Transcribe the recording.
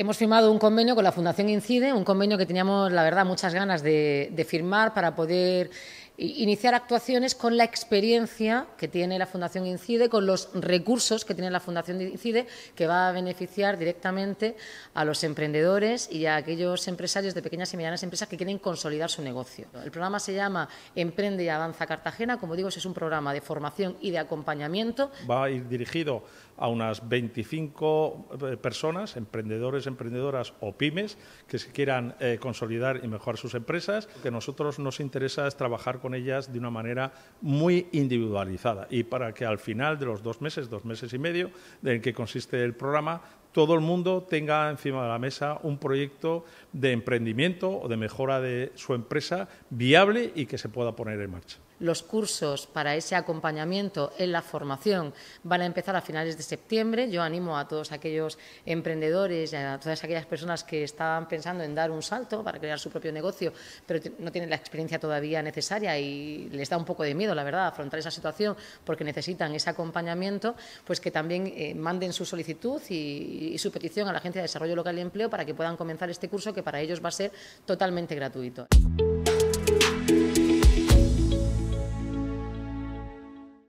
Hemos firmado un convenio con la Fundación Incide, un convenio que teníamos, la verdad, muchas ganas de, firmar para poder iniciar actuaciones con la experiencia que tiene la Fundación Incide, con los recursos que tiene la Fundación Incide, que va a beneficiar directamente a los emprendedores y a aquellos empresarios de pequeñas y medianas empresas que quieren consolidar su negocio. El programa se llama Emprende y Avanza Cartagena, como digo, es un programa de formación y de acompañamiento. Va a ir dirigido a unas 25 eh, personas, emprendedores, emprendedoras o pymes, que se quieran eh, consolidar y mejorar sus empresas. que a nosotros nos interesa es trabajar con con ellas de una manera muy individualizada y para que al final de los dos meses, dos meses y medio, en que consiste el programa, todo el mundo tenga encima de la mesa un proyecto de emprendimiento o de mejora de su empresa viable y que se pueda poner en marcha. Los cursos para ese acompañamiento en la formación van a empezar a finales de septiembre. Yo animo a todos aquellos emprendedores, y a todas aquellas personas que están pensando en dar un salto para crear su propio negocio, pero no tienen la experiencia todavía necesaria y les da un poco de miedo, la verdad, afrontar esa situación porque necesitan ese acompañamiento, pues que también eh, manden su solicitud y y, su petición a la Agencia de Desarrollo Local y Empleo para que puedan comenzar este curso que para ellos va a ser totalmente gratuito.